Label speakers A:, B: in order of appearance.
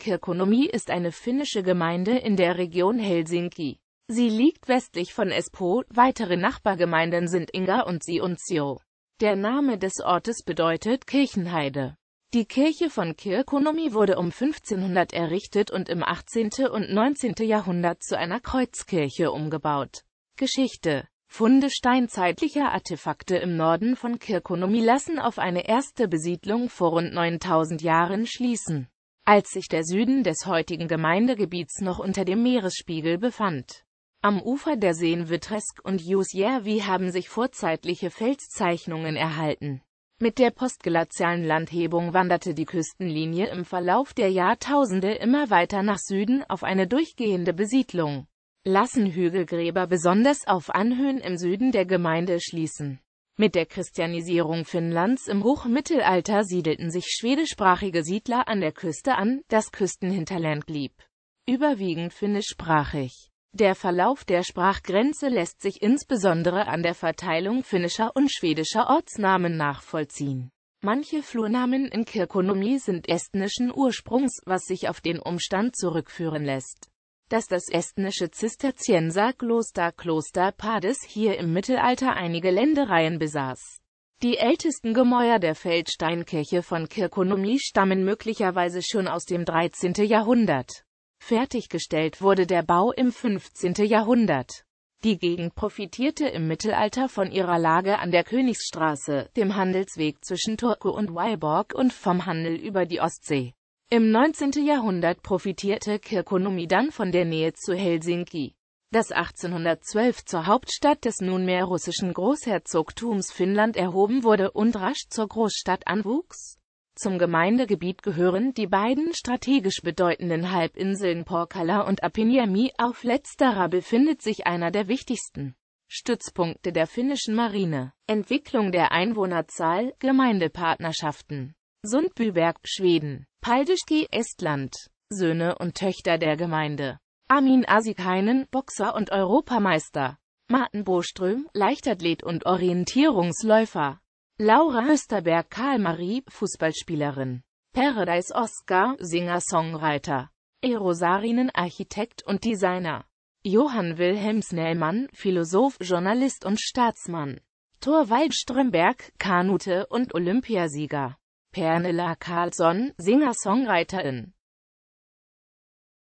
A: Kirkonomi ist eine finnische Gemeinde in der Region Helsinki. Sie liegt westlich von Espoo, weitere Nachbargemeinden sind Inga und Siunzio. Der Name des Ortes bedeutet Kirchenheide. Die Kirche von Kirkonomi wurde um 1500 errichtet und im 18. und 19. Jahrhundert zu einer Kreuzkirche umgebaut. Geschichte Funde steinzeitlicher Artefakte im Norden von Kirkonomi lassen auf eine erste Besiedlung vor rund 9000 Jahren schließen als sich der Süden des heutigen Gemeindegebiets noch unter dem Meeresspiegel befand. Am Ufer der Seen Vitresk und Jusjärvi haben sich vorzeitliche Felszeichnungen erhalten. Mit der postglazialen Landhebung wanderte die Küstenlinie im Verlauf der Jahrtausende immer weiter nach Süden auf eine durchgehende Besiedlung. Lassen Hügelgräber besonders auf Anhöhen im Süden der Gemeinde schließen. Mit der Christianisierung Finnlands im Hochmittelalter siedelten sich schwedischsprachige Siedler an der Küste an, das Küstenhinterland blieb überwiegend finnischsprachig. Der Verlauf der Sprachgrenze lässt sich insbesondere an der Verteilung finnischer und schwedischer Ortsnamen nachvollziehen. Manche Flurnamen in Kirkkonummi sind estnischen Ursprungs, was sich auf den Umstand zurückführen lässt dass das estnische Zisterzienserkloster Kloster Pades hier im Mittelalter einige Ländereien besaß. Die ältesten Gemäuer der Feldsteinkirche von Kirkonomi stammen möglicherweise schon aus dem 13. Jahrhundert. Fertiggestellt wurde der Bau im 15. Jahrhundert. Die Gegend profitierte im Mittelalter von ihrer Lage an der Königsstraße, dem Handelsweg zwischen Turku und Weiborg und vom Handel über die Ostsee. Im 19. Jahrhundert profitierte Kirkonomi dann von der Nähe zu Helsinki, das 1812 zur Hauptstadt des nunmehr russischen Großherzogtums Finnland erhoben wurde und rasch zur Großstadt anwuchs. Zum Gemeindegebiet gehören die beiden strategisch bedeutenden Halbinseln Porkala und Apiniami, auf letzterer befindet sich einer der wichtigsten Stützpunkte der finnischen Marine. Entwicklung der Einwohnerzahl, Gemeindepartnerschaften Sundbyberg, Schweden, Paldiski, Estland, Söhne und Töchter der Gemeinde. Armin Asikainen, Boxer und Europameister. Martin Boström, Leichtathlet und Orientierungsläufer. Laura Österberg Karl-Marie, Fußballspielerin. Paradise Oscar, Singer-Songwriter. Erosarinen, Architekt und Designer. Johann Wilhelm Snellmann, Philosoph, Journalist und Staatsmann. Thor Waldströmberg, Kanute und Olympiasieger. Pernilla Carlson, Singer-Songwriterin